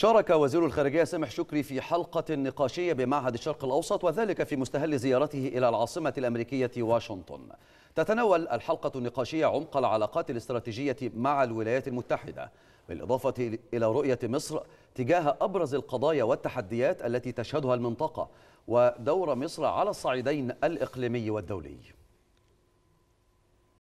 شارك وزير الخارجية سامح شكري في حلقة نقاشية بمعهد الشرق الأوسط وذلك في مستهل زيارته إلى العاصمة الأمريكية واشنطن تتناول الحلقة النقاشية عمق العلاقات الاستراتيجية مع الولايات المتحدة بالإضافة إلى رؤية مصر تجاه أبرز القضايا والتحديات التي تشهدها المنطقة ودور مصر على الصعيدين الإقليمي والدولي